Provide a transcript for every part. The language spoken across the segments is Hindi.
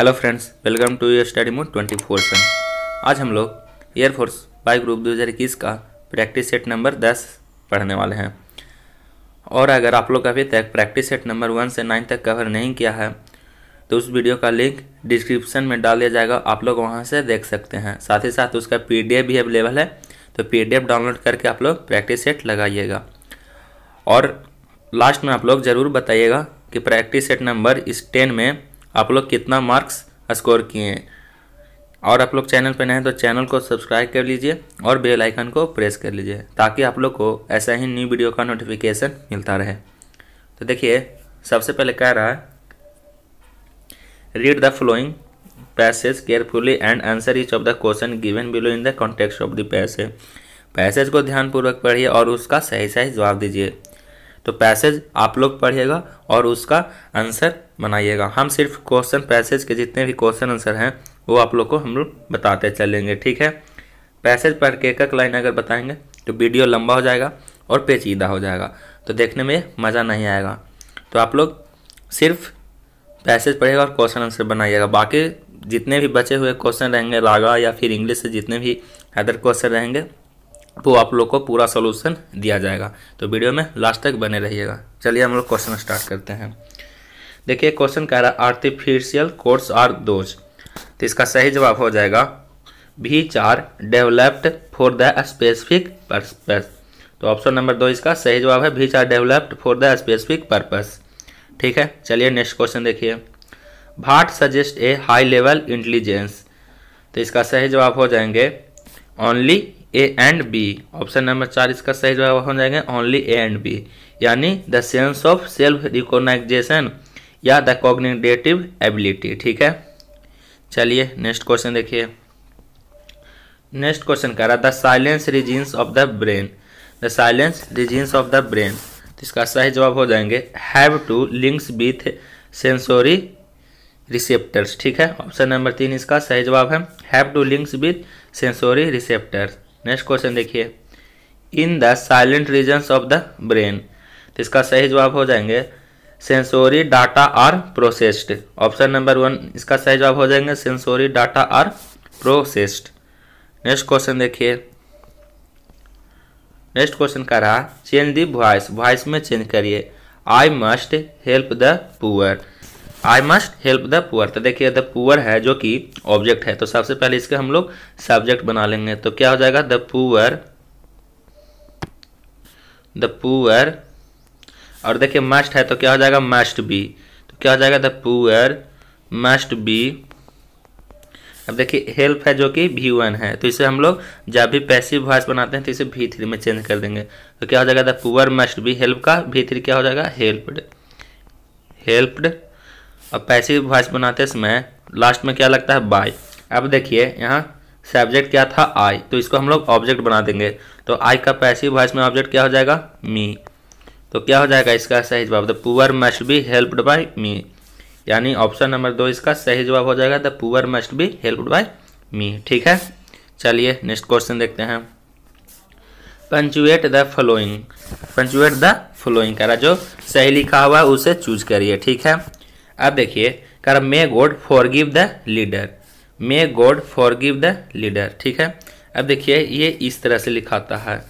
Hello friends welcome to your study mode twenty four seven आज हम लोग एयरफोर्स बाई ग्रुप 2021 का प्रैक्टिस सेट नंबर 10 पढ़ने वाले हैं और अगर आप लोग अभी तक प्रैक्टिस सेट नंबर वन से नाइन तक कवर नहीं किया है तो उस वीडियो का लिंक डिस्क्रिप्शन में डाल दिया जाएगा आप लोग वहाँ से देख सकते हैं साथ ही साथ उसका पी भी अवेलेबल है तो पी डाउनलोड करके आप लोग प्रैक्टिस सेट लगाइएगा और लास्ट में आप लोग ज़रूर बताइएगा कि प्रैक्टिस सेट नंबर इस टेन में आप लोग कितना मार्क्स स्कोर किए हैं और आप लोग चैनल पर नए हैं तो चैनल को सब्सक्राइब कर लीजिए और बेल आइकन को प्रेस कर लीजिए ताकि आप लोग को ऐसा ही न्यू वीडियो का नोटिफिकेशन मिलता रहे तो देखिए सबसे पहले कह रहा है read the following passage carefully and answer each of the question given below in the context of the passage passage को ध्यानपूर्वक पढ़िए और उसका सही सही जवाब दीजिए तो पैसेज आप लोग पढ़िएगा और उसका आंसर बनाइएगा हम सिर्फ क्वेश्चन पैसेज के जितने भी क्वेश्चन आंसर हैं वो आप लोग को हम लोग बताते चलेंगे ठीक है पैसेज पढ़ के एक एक लाइन अगर बताएंगे तो वीडियो लंबा हो जाएगा और पेचीदा हो जाएगा तो देखने में मज़ा नहीं आएगा तो आप लोग सिर्फ पैसेज पढ़िएगा और क्वेश्चन आंसर बनाइएगा बाकी जितने भी बचे हुए क्वेश्चन रहेंगे लागा या फिर इंग्लिश से जितने भी अदर क्वेश्चन रहेंगे तो आप लोग को पूरा सोल्यूशन दिया जाएगा तो वीडियो में लास्ट तक बने रहिएगा चलिए हम लोग क्वेश्चन स्टार्ट करते हैं देखिए क्वेश्चन कह रहा है आर्टिफिशियल कोर्स आर दोज तो इसका सही जवाब हो जाएगा भी are developed for the specific purpose तो ऑप्शन नंबर दो इसका सही जवाब है भी are developed for the specific purpose ठीक है चलिए नेक्स्ट क्वेश्चन देखिए that suggest a high level intelligence तो इसका सही जवाब हो जाएंगे only A and B option number चार इसका सही जवाब हो जाएगा ओनली ए एंड बी यानी the sense of self recognition या द कॉग्निटिव एबिलिटी ठीक है चलिए नेक्स्ट क्वेश्चन देखिए नेक्स्ट क्वेश्चन कह रहा है the silence regions of the brain the silence regions of the brain इसका सही जवाब हो जाएंगे have to links with sensory receptors ठीक है ऑप्शन नंबर तीन इसका सही जवाब है have to links with sensory receptors next question देखिए in the silent region of the brain तो इसका सही जवाब हो जाएंगे sensory data are processed option number one इसका सही जवाब हो जाएंगे sensory data are processed next question देखिए नेक्स्ट क्वेश्चन का रहा चेंज दी वॉइस वॉइस में चेंज करिए I must help the poor I must help the poor तो देखिए द पुअर है जो कि ऑब्जेक्ट है तो सबसे पहले इसके हम लोग सब्जेक्ट बना लेंगे तो क्या हो जाएगा द पुअर द पुअर और देखिए मस्ट है तो क्या हो जाएगा मस्ट बी तो क्या हो जाएगा द पुअर मस्ट बी अब देखिए हेल्प है जो कि वी वन है तो इसे हम लोग जब भी पैसिव वॉइस बनाते हैं तो इसे वी थ्री में चेंज कर देंगे तो क्या हो जाएगा the poor must be help का वी थ्री क्या हो जाएगा हेल्प्ड हेल्प्ड और पैसिव वॉइस बनाते समय लास्ट में क्या लगता है बाय अब देखिए यहाँ सब्जेक्ट क्या था आई तो इसको हम लोग ऑब्जेक्ट बना देंगे तो आई का पैसिव वॉइस में ऑब्जेक्ट क्या हो जाएगा मी तो क्या हो जाएगा इसका सही जवाब the poor must be helped by me यानी ऑप्शन नंबर दो इसका सही जवाब हो जाएगा the poor must be helped by me ठीक है चलिए नेक्स्ट क्वेश्चन देखते हैं punctuate the following punctuate the following कह रहा जो सही लिखा हुआ है उसे चूज करिए ठीक है अब देखिए कर may God forgive the leader may God forgive the leader ठीक है अब देखिए ये इस तरह से लिखाता है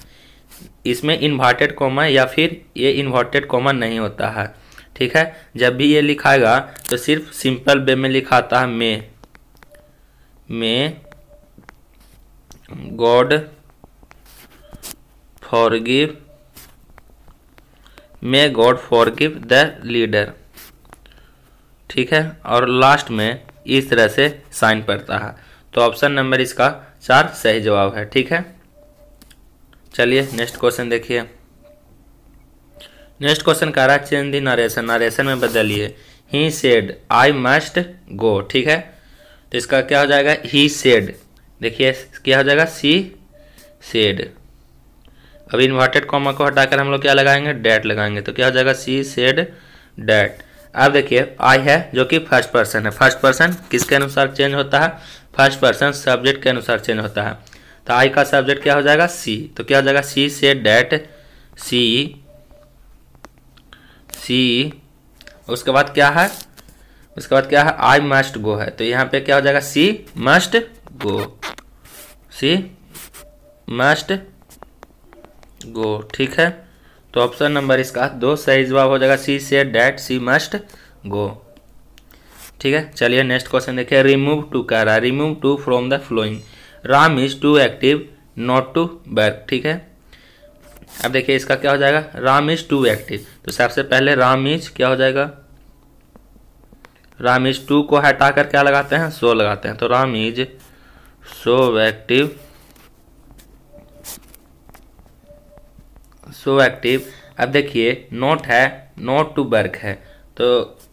इसमें इन्वर्टेड कॉमा या फिर ये इन्वर्टेड कॉमा नहीं होता है ठीक है जब भी ये लिखाएगा तो सिर्फ सिंपल वे में लिखाता है may may God give may God give the leader ठीक है और लास्ट में इस तरह से साइन पड़ता है तो ऑप्शन नंबर इसका चार सही जवाब है ठीक है चलिए नेक्स्ट क्वेश्चन देखिए नेक्स्ट क्वेश्चन कह रहा है चेंज दी नरेशन नरेशन में बदलिए he said I must go ठीक है तो इसका क्या हो जाएगा ही सेड देखिए क्या हो जाएगा सी सेड अब इन्वर्टेड कॉमा को हटाकर हम लोग क्या लगाएंगे डैट लगाएंगे तो क्या हो जाएगा सी सेड डैट अब देखिए आई है जो कि फर्स्ट पर्सन है फर्स्ट पर्सन किसके अनुसार चेंज होता है फर्स्ट पर्सन सब्जेक्ट के अनुसार चेंज होता है तो आई का सब्जेक्ट क्या हो जाएगा सी तो क्या हो जाएगा सी से डेट सी सी उसके बाद क्या है उसके बाद क्या है आई मस्ट गो है तो यहाँ पे क्या हो जाएगा सी मस्ट गो सी मस्ट गो ठीक है तो ऑप्शन नंबर इसका दो सही जवाब हो जाएगा सी say that C must go ठीक है चलिए नेक्स्ट क्वेश्चन देखिए रिमूव टू कर रहा remove too from the following Ram is too active not to back ठीक है अब देखिए इसका क्या हो जाएगा राम इज टू एक्टिव तो सबसे पहले राम इज क्या हो जाएगा राम इज टू को हटाकर क्या लगाते हैं सो लगाते हैं तो Ram is so active so active अब देखिए नोट है नोट टू वर्क है तो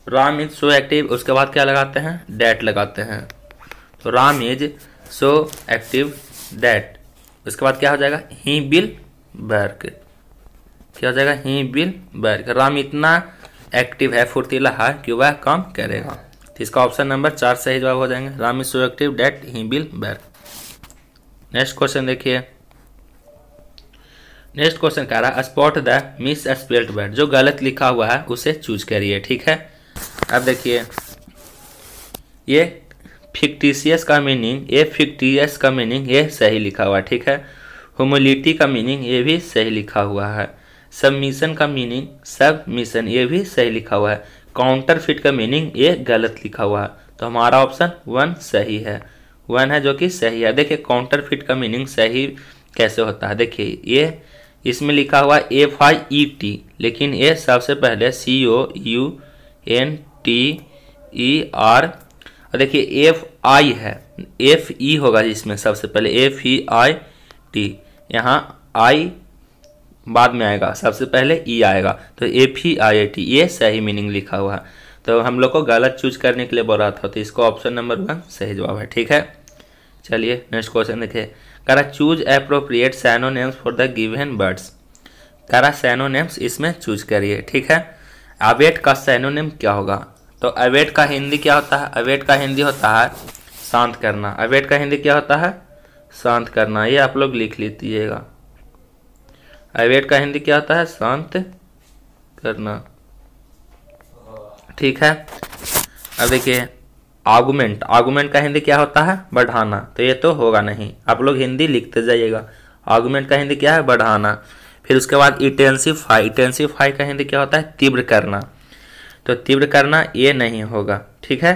राम इज सो एक्टिव उसके बाद क्या लगाते हैं डेट लगाते हैं तो Ram is so active that उसके बाद क्या हो जाएगा ही बिल वर्क क्या हो जाएगा ही बिल वर्क राम इतना एक्टिव है फुर्तीला है कि वह काम करेगा हाँ। तो इसका ऑप्शन नंबर चार सही जवाब हो जाएंगे Ram is so active that he will work next question देखिए नेक्स्ट क्वेश्चन कह रहा है spot the misspelt word जो गलत लिखा हुआ है उसे चूज करिए ठीक है अब देखिए ये फिक्टिशियस का मीनिंग ये फिक्टिशियस का मीनिंग ये सही लिखा हुआ ठीक है होमोलिटी का मीनिंग ये भी सही लिखा हुआ है सबमिशन का मीनिंग सब मिशन ये भी सही लिखा हुआ है काउंटर फिट का मीनिंग ये गलत लिखा हुआ है तो हमारा ऑप्शन वन सही है वन है जो कि सही है देखिए काउंटर फिट का मीनिंग सही कैसे होता है देखिए ये इसमें लिखा हुआ एफ आई ई टी लेकिन ये सबसे पहले C O U N T E R और देखिए एफ आई है एफ ई e होगा इसमें सबसे पहले एफ ई आई टी यहाँ आई बाद में आएगा सबसे पहले ई e आएगा तो एफ ई आई टी ये सही मीनिंग लिखा हुआ है तो हम लोग को गलत चूज करने के लिए बोल रहा था तो इसको ऑप्शन नंबर वन सही जवाब है ठीक है चलिए नेक्स्ट क्वेश्चन देखिए करा choose appropriate synonyms for the given words करा सैनोनेम्स इसमें चूज करिए ठीक है अवेट का सैनोनेम क्या होगा तो अवेट का हिंदी क्या होता है अवेट का हिंदी होता है शांत करना अवेट का हिंदी क्या होता है शांत करना ये आप लोग लिख लीजिएगा अवेट का हिंदी क्या होता है शांत करना ठीक है अब देखिए आर्गूमेंट आर्गूमेंट का हिंदी क्या होता है बढ़ाना तो ये तो होगा नहीं आप लोग हिंदी लिखते जाइएगा आर्गूमेंट का हिंदी क्या है बढ़ाना फिर उसके बाद इटेंसिफाई इटेंसिफाई का हिंदी क्या होता है तीव्र करना तो तीव्र करना ये नहीं होगा ठीक है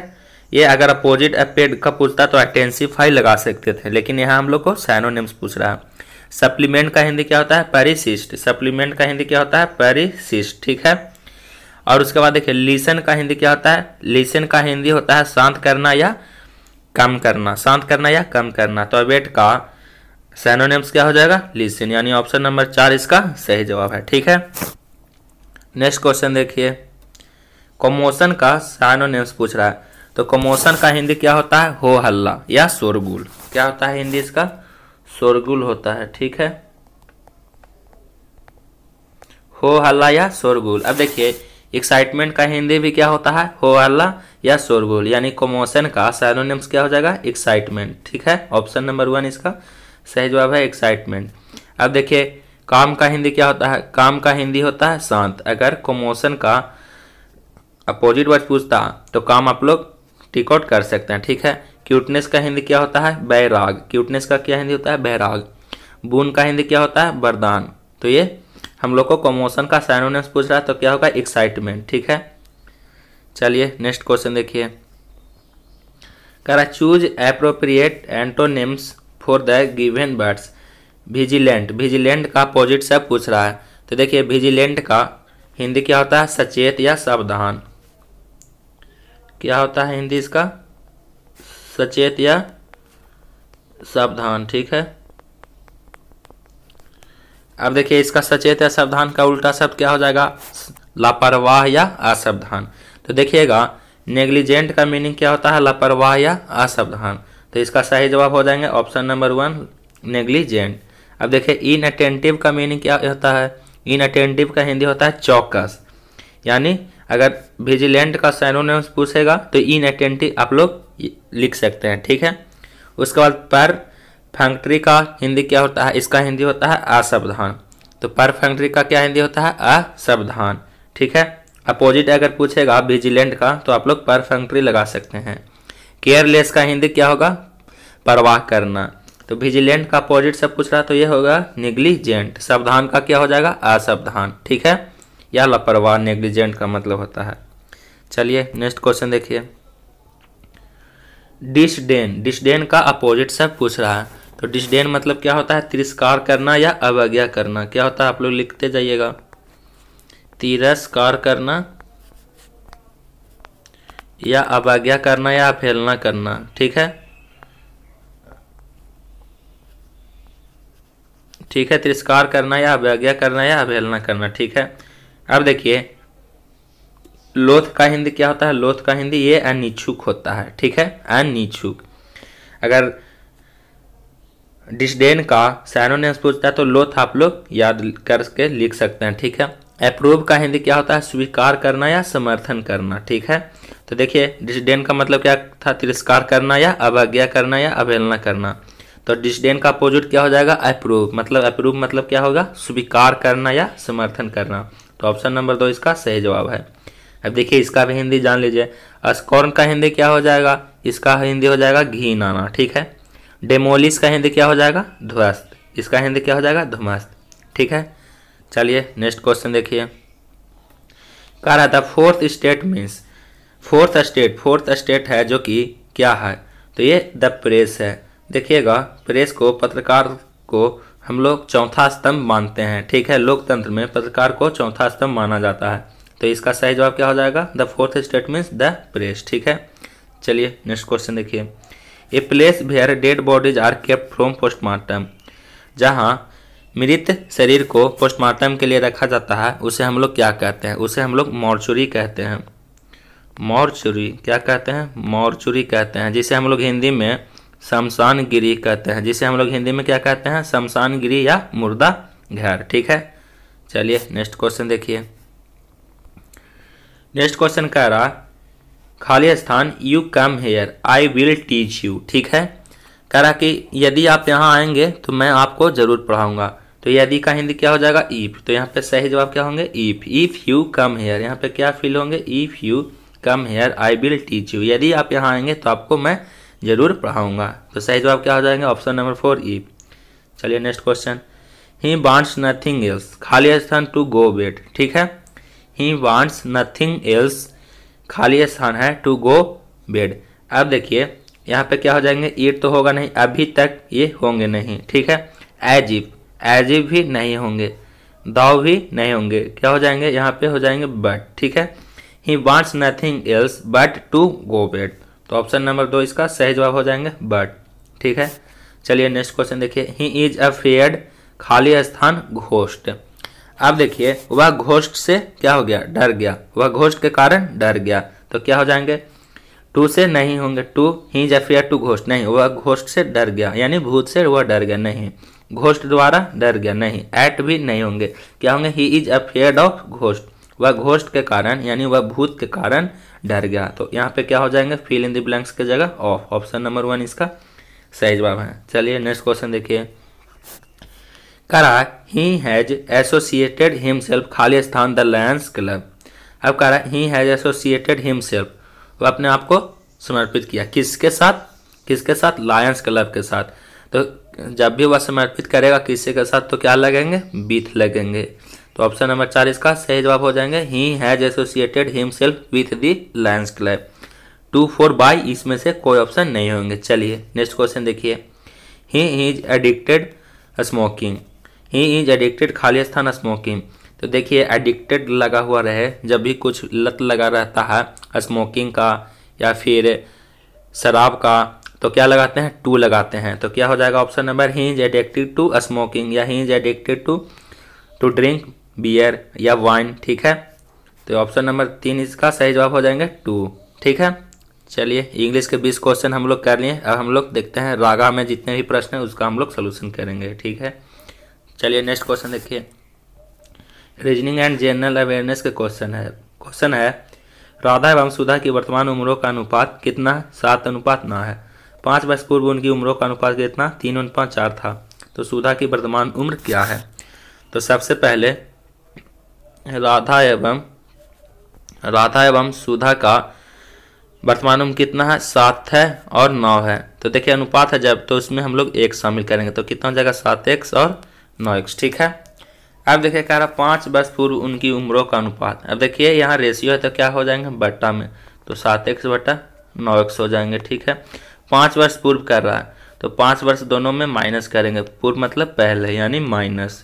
ये अगर अपोजिट अपेड का पूछता तो अटेंसिफाई लगा सकते थे लेकिन यहाँ हम लोग को सैनोनिम्स पूछ रहा है सप्लीमेंट का हिंदी क्या होता है परिशिष्ट सप्लीमेंट का हिंदी क्या होता है परिशिष्ट ठीक है और उसके बाद देखिए लिसन का हिंदी क्या होता है लिसन का हिंदी होता है शांत करना या कम करना शांत करना या कम करना तो अवेट का सैनोनेम्स क्या हो जाएगा लिसन यानी ऑप्शन नंबर चार इसका सही जवाब है ठीक है नेक्स्ट क्वेश्चन देखिए कमोशन का सैनोनेम्स पूछ रहा है तो कमोशन का हिंदी क्या होता है हो हल्ला या शोरगुल क्या होता है हिंदी इसका शोरगुल होता है ठीक है हो हल्ला या शोरगुल अब देखिए एक्साइटमेंट का हिंदी भी क्या होता है हो वाला या शोरगुल यानी कोमोशन का सैरोनिम्स क्या हो जाएगा एक्साइटमेंट ठीक है ऑप्शन नंबर वन इसका सही जवाब है एक्साइटमेंट अब देखिए काम का हिंदी क्या होता है काम का हिंदी होता है शांत अगर कोमोशन का अपोजिट वर्ड पूछता तो काम आप लोग टिकॉट कर सकते हैं ठीक है क्यूटनेस का हिंदी क्या होता है बैराग क्यूटनेस का क्या हिंदी होता है बैराग बून का हिंदी क्या होता है बरदान तो ये हम लोग को कमोशन का साइनोनिम्स पूछ रहा है तो क्या होगा एक्साइटमेंट ठीक है चलिए नेक्स्ट क्वेश्चन देखिए कह रहा choose appropriate antonyms for the given words vigilant vigilant का अपोजिट से पूछ रहा है तो देखिए विजिलेंट का हिंदी क्या होता है सचेत या सावधान क्या होता है हिंदी इसका सचेत या सावधान ठीक है अब देखिए इसका सचेत या सावधान का उल्टा शब्द क्या हो जाएगा लापरवाह या असावधान तो देखिएगा नेग्लिजेंट का मीनिंग क्या होता है लापरवाह या असावधान तो इसका सही जवाब हो जाएंगे ऑप्शन नंबर वन नेग्लिजेंट अब देखिए इन अटेंटिव का मीनिंग क्या होता है इन अटेंटिव का हिंदी होता है चौकस यानी अगर विजिलेंट का सैनोनिम्स पूछेगा तो इन अटेंटिव आप लोग लिख सकते हैं ठीक है उसके बाद पर फैक्ट्री का हिंदी क्या होता है इसका हिंदी होता है असावधान तो पर फैक्ट्री का क्या हिंदी होता है असावधान ठीक है अपोजिट अगर पूछेगा विजिलेंट का तो आप लोग पर फैक्ट्री लगा सकते हैं केयरलेस का हिंदी क्या होगा परवाह करना तो विजिलेंट का अपोजिट सब पूछ रहा तो ये होगा निग्लिजेंट सावधान का क्या हो जाएगा असावधान ठीक है या लापरवाह नेग्लिजेंट का मतलब होता है चलिए नेक्स्ट क्वेश्चन देखिए डिसडेन डिसडेन का अपोजिट सब पूछ रहा है तो डिस्डेन मतलब क्या होता है तिरस्कार करना या अवज्ञा करना क्या होता है आप लोग लिखते जाइएगा तिरस्कार करना या अवज्ञा करना या अवहेलना करना ठीक है ठीक है तिरस्कार करना या अवज्ञा करना या अवहेलना करना ठीक है अब देखिए लोथ का हिंदी क्या होता है लोथ का हिंदी ये अनिच्छुक होता है ठीक है अनिच्छुक अगर डिस्डेन का ने पूछता है तो लोथ आप लोग याद करके लिख सकते हैं ठीक है अप्रूव का हिंदी क्या होता है स्वीकार करना या समर्थन करना ठीक है तो देखिए डिस्डेन का मतलब क्या था तिरस्कार करना या अवज्ञा करना या अवहेलना करना तो डिस्डेन का अपोजिट क्या हो जाएगा अप्रूव मतलब अप्रूव मतलब क्या होगा स्वीकार करना या समर्थन करना तो ऑप्शन नंबर दो इसका सही जवाब है अब देखिए इसका भी हिंदी जान लीजिए अस्कॉर्न का हिंदी क्या हो जाएगा इसका हिंदी हो जाएगा घी नाना ठीक है डेमोलिस का हिंदी क्या हो जाएगा ध्वस्त इसका हिंदी क्या हो जाएगा ध्वस्त ठीक है चलिए नेक्स्ट क्वेश्चन देखिए कह रहा था fourth estate means fourth estate fourth estate है जो कि क्या है तो ये द प्रेस है देखिएगा प्रेस को पत्रकार को हम लोग चौथा स्तंभ मानते हैं ठीक है लोकतंत्र में पत्रकार को चौथा स्तंभ माना जाता है तो इसका सही जवाब क्या हो जाएगा the fourth estate means the press ठीक है चलिए नेक्स्ट क्वेश्चन देखिए a place where dead bodies are kept from postmortem जहाँ मृत शरीर को पोस्टमार्टम के लिए रखा जाता है उसे हम लोग क्या कहते हैं उसे हम लोग मॉर्चुरी कहते हैं मॉर्चुरी क्या कहते हैं मॉर्चुरी कहते हैं जिसे हम लोग हिंदी में शमशान गिरी कहते हैं जिसे हम लोग हिंदी में क्या कहते हैं शमशान गिरी या मुर्दा घर ठीक है चलिए नेक्स्ट क्वेश्चन देखिए नेक्स्ट क्वेश्चन कह रहा खाली स्थान you come here I will teach you ठीक है कह रहा कि यदि आप यहाँ आएंगे तो मैं आपको ज़रूर पढ़ाऊंगा तो यदि का हिंदी क्या हो जाएगा ईफ तो यहाँ पे सही जवाब क्या होंगे if if you come here यहाँ पे क्या फील होंगे if you come here I will teach you यदि आप यहाँ आएंगे तो आपको मैं ज़रूर पढ़ाऊँगा तो सही जवाब क्या हो जाएंगे ऑप्शन नंबर फोर ईफ चलिए next question he wants nothing else खाली स्थान टू गो वेट ठीक है ही वांट्स नथिंग एल्स खाली स्थान है टू गो बेड अब देखिए यहाँ पे क्या हो जाएंगे ईट तो होगा नहीं अभी तक ये होंगे नहीं ठीक है एजिप एजिप भी नहीं होंगे दाव भी नहीं होंगे क्या हो जाएंगे यहाँ पे हो जाएंगे बट ठीक है he wants nothing else but to go bed तो ऑप्शन नंबर दो इसका सही जवाब हो जाएंगे बट ठीक है चलिए नेक्स्ट क्वेश्चन देखिए ही इज अ फेयर्ड खाली स्थान घोष्ट अब देखिए वह घोष्ट से क्या हो गया डर गया वह घोष्ट के कारण डर गया तो क्या हो जाएंगे टू से नहीं होंगे टू ही जफिया टू घोष्ट नहीं वह घोष्ट से डर गया यानी भूत से वह डर गया नहीं घोष्ट द्वारा डर गया नहीं एट भी नहीं होंगे क्या होंगे he is afraid of ghost वह घोष्ट के कारण यानी वह भूत के कारण डर गया तो यहाँ पे क्या हो जाएंगे फील इन द ब्लैंक्स की जगह ऑफ ऑप्शन नंबर वन इसका सही जवाब है चलिए नेक्स्ट क्वेश्चन देखिए करा ही हैज एसोसिएटेड हिमसेल्फ खाली स्थान द लायंस क्लब अब करा है ही हैज एसोसिएटेड हिमसेल्फ वो अपने आप को समर्पित किया किसके साथ किसके साथ लायंस क्लब के साथ तो जब भी वह समर्पित करेगा किसी के साथ तो क्या लगेंगे बीथ लगेंगे तो ऑप्शन नंबर चार इसका सही जवाब हो जाएंगे he has associated himself with the Lions Club to four by इसमें से कोई ऑप्शन नहीं होंगे चलिए नेक्स्ट क्वेश्चन देखिए he is addicted smoking he is addicted खाली स्थान स्मोकिंग तो देखिए एडिक्टेड लगा हुआ रहे जब भी कुछ लत लगा रहता है स्मोकिंग का या फिर शराब का तो क्या लगाते हैं टू लगाते हैं तो क्या हो जाएगा option number he is addicted to smoking या he is addicted to to drink beer या वाइन ठीक है तो ऑप्शन नंबर तीन इसका सही जवाब हो जाएंगे टू ठीक है चलिए इंग्लिश के बीस क्वेश्चन हम लोग कर लिए अब हम लोग देखते हैं रागा में जितने भी प्रश्न है उसका हम लोग सोल्यूशन करेंगे ठीक है चलिए नेक्स्ट क्वेश्चन देखिए रीजनिंग एंड जनरल अवेयरनेस का क्वेश्चन है क्वेश्चन है राधा एवं सुधा की वर्तमान उम्रों का अनुपात कितना सात अनुपात ना है पाँच वर्ष पूर्व उनकी उम्रों का अनुपात कितना तीन अनुपात चार था तो सुधा की वर्तमान उम्र क्या है तो सबसे पहले राधा एवं राधा एवं सुधा का वर्तमान उम्र कितना है सात है और नौ है तो देखिए अनुपात है जब तो उसमें हम लोग एक शामिल करेंगे तो कितना हो जाएगा सात एक्स और नॉइक्स ठीक है अब देखिए कह रहा पाँच वर्ष पूर्व उनकी उम्रों का अनुपात अब देखिए यहाँ रेशियो है तो क्या हो जाएंगे बट्टा में तो सात एक्स बट्टा नौ एक्स हो जाएंगे ठीक है पाँच वर्ष पूर्व कर रहा है तो पाँच वर्ष दोनों में माइनस करेंगे पूर्व मतलब पहले यानी माइनस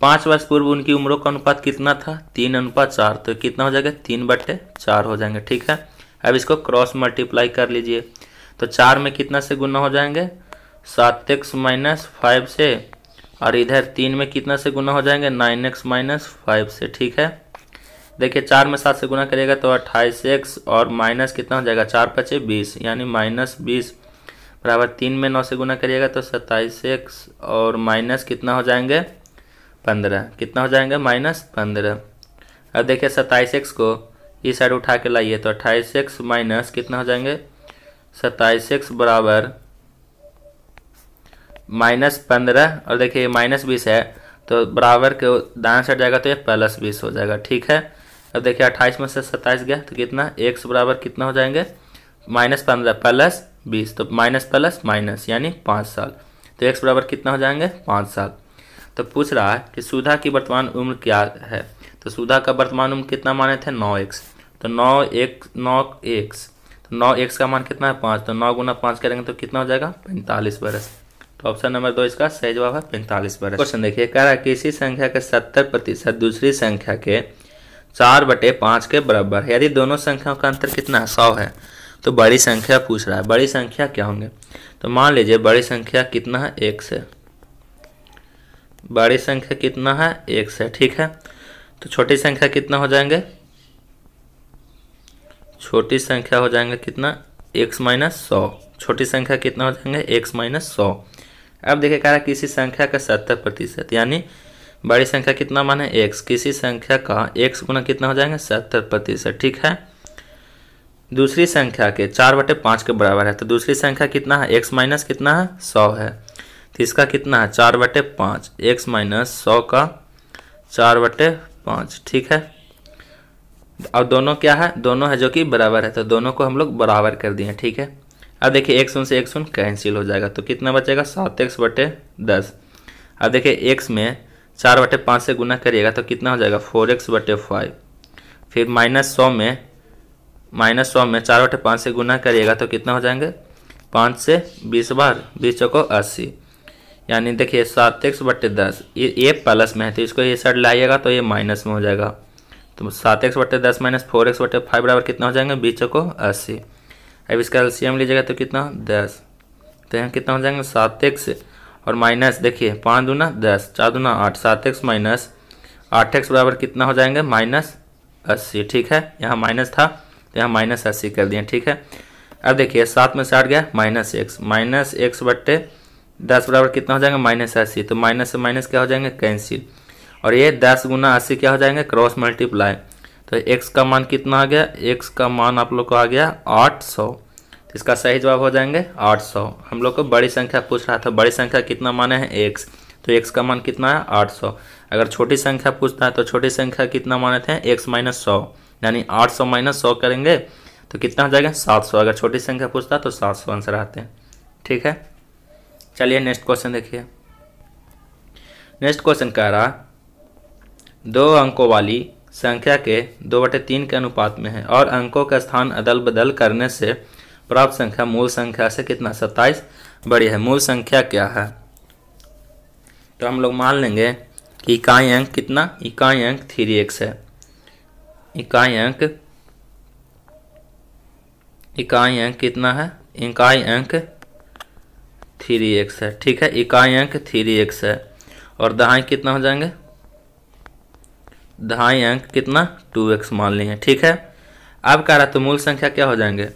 पाँच वर्ष पूर्व उनकी उम्रों का अनुपात कितना था तीन अनुपात चार तो कितना हो जाएगा तीन बट्टे चार हो जाएंगे ठीक है अब इसको क्रॉस मल्टीप्लाई कर लीजिए तो चार में कितना से गुना हो जाएंगे सात एक्स माइनस फाइव से और इधर तीन में कितना से गुना हो जाएंगे नाइन एक्स माइनस फाइव से ठीक है देखिए चार में सात से गुना करेगा तो अट्ठाईस एक्स और माइनस कितना हो जाएगा चार पचे बीस यानी माइनस बीस बराबर तीन में नौ से गुना करिएगा तो सत्ताईस एक्स और माइनस कितना हो जाएंगे पंद्रह कितना हो जाएंगे माइनस पंद्रह अब देखिए सत्ताईस एक्स को इस साइड उठा के लाइए तो अट्ठाईस एक्स माइनस कितना हो जाएंगे सत्ताईस एक्स बराबर माइनस पंद्रह और देखिए माइनस बीस है तो बराबर के दाएं साइड जाएगा तो ये प्लस बीस हो जाएगा ठीक है अब देखिए अट्ठाईस में से सत्ताईस गया तो कितना से बराबर कितना हो जाएंगे माइनस पंद्रह प्लस बीस तो माइनस प्लस माइनस यानी पाँच साल तो एक्स बराबर कितना हो जाएंगे पाँच साल तो पूछ रहा है कि सुधा की वर्तमान उम्र क्या है तो सुधा का वर्तमान उम्र कितना माने थे नौ एक्स तो नौ एक नौ एक्स तो नौ एक्स का मान कितना है पाँच तो नौ गुना पाँच करेंगे तो कितना हो जाएगा पैंतालीस बरस तो ऑप्शन नंबर दो इसका सही जवाब है पैंतालीस वर्ष क्वेश्चन देखिए कह रहा है किसी संख्या के सत्तर प्रतिशत दूसरी संख्या के चार बटे पाँच के बराबर है यदि दोनों संख्याओं का अंतर कितना सौ है तो बड़ी संख्या पूछ रहा है बड़ी संख्या क्या होंगे तो मान लीजिए बड़ी संख्या कितना है एक से बड़ी संख्या कितना है एक से ठीक है तो छोटी संख्या कितना हो जाएंगे छोटी संख्या हो जाएंगे कितना एक्स माइनस सौ छोटी संख्या कितना हो जाएंगे एक्स माइनस सौ अब देखिए कह रहा है किसी संख्या का सत्तर प्रतिशत यानी बड़ी संख्या कितना मान है एक्स किसी संख्या का x गुना कितना हो जाएगा सत्तर प्रतिशत ठीक है दूसरी संख्या के चार बटे पाँच के बराबर है तो दूसरी संख्या कितना है एक्स माइनस कितना है सौ है तो इसका कितना है चार बटे पाँच एक्स माइनस सौ का चार बटे पाँच ठीक है और दोनों क्या है दोनों है जो कि बराबर है तो दोनों को हम लोग बराबर कर दिए ठीक है अब देखिए एक शून्य से एक शून्य कैंसिल हो जाएगा तो कितना बचेगा सात एक्स बटे दस अब देखिए एक्स में चार बटे पाँच से गुना करिएगा तो कितना हो जाएगा फोर एक्स बटे फाइव फिर माइनस सौ में माइनस सौ में चार बटे पाँच से गुना करिएगा तो कितना हो जाएंगे पाँच से बीस बार बीस चौको अस्सी यानी देखिए सात एक्स बटे दस ये ए प्लस में है तो इसको ये साइड लाइएगा तो ये माइनस में हो जाएगा तो सात एक्स बटे दस माइनस फोर एक्स बटे फाइव बराबर कितना हो जाएंगे बीस चौको अस्सी अब इसका एल्सियम लीजिएगा तो कितना दस तो यहाँ कितना हो जाएंगे सात एक्स और माइनस देखिए पाँच दूना दस चार दूना आठ सात एक्स माइनस आठ एक्स बराबर कितना हो जाएंगे माइनस अस्सी ठीक है यहाँ माइनस था तो यहाँ माइनस अस्सी कर दिए ठीक है अब देखिए सात में से आठ गया माइनस एक्स माइनस एक्स बट्टे दस बराबर कितना हो जाएगा माइनस अस्सी तो माइनस से माइनस क्या हो जाएंगे कैंसिल और ये दस गुना अस्सी क्या हो जाएंगे क्रॉस मल्टीप्लाई तो एक्स का मान कितना आ गया एक्स का मान आप लोग को आ गया आठ सौ इसका सही जवाब हो जाएंगे आठ सौ हम लोग को बड़ी संख्या पूछ रहा था बड़ी संख्या कितना माने है x तो x का मान कितना है आठ सौ अगर छोटी संख्या पूछता है तो छोटी संख्या कितना माने थे एक्स माइनस सौ यानी आठ सौ माइनस सौ करेंगे तो कितना हो जाएगा सात सौ अगर छोटी संख्या पूछता तो सात सौ आंसर आते हैं ठीक है चलिए नेक्स्ट क्वेश्चन देखिए नेक्स्ट क्वेश्चन कह रहा दो अंकों वाली संख्या के दो बटे तीन के अनुपात में है और अंकों का स्थान अदल बदल करने से प्राप्त संख्या मूल संख्या से कितना सत्ताईस बड़ी है मूल संख्या क्या है तो हम लोग मान लेंगे कि इकाई अंक कितना इकाई अंक थ्री एक्स है इकाई अंक इकाई अंक कितना है इकाई अंक थ्री एक्स है ठीक है इकाई अंक थ्री एक्स है और दहाई कितना हो जाएंगे दहाई अंक कितना टू एक्स मान लिए ठीक है अब कह रहा तो मूल संख्या क्या हो जाएंगे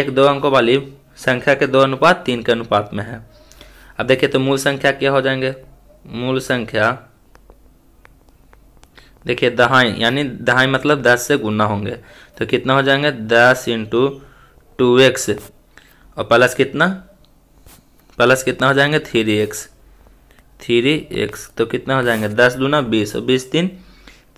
एक दो अंकों वाली संख्या के दो अनुपात तीन के अनुपात में है अब देखिए तो मूल संख्या क्या हो जाएंगे मूल संख्या देखिए दहाई यानी दहाई मतलब दस से गुना होंगे तो कितना हो जाएंगे दस इंटू टू एक्स और प्लस कितना प्लस कितना हो जाएंगे थ्री एक्स थ्री एक्स तो कितना हो जाएंगे दस दूना बीस और बीस तीन